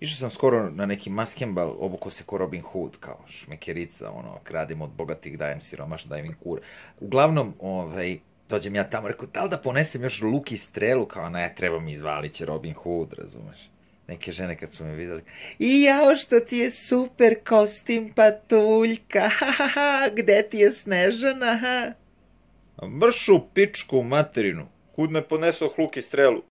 Išao sam skoro na neki maskembal, obuko se ko Robin Hood, kao šmekerica, ono, kradim od bogatih, dajem siromaš, dajem im kur. Uglavnom, ovaj, dođem ja tamo, rekao, da li da ponesem još luk i strelu, kao ne, treba mi izvalit će Robin Hood, razumeš? Neke žene kad su me vidjeli, i jao što ti je super kostim patuljka, ha, gde ti je Snežana, ha? Mršu pičku materinu, kud me poneso luk i strelu,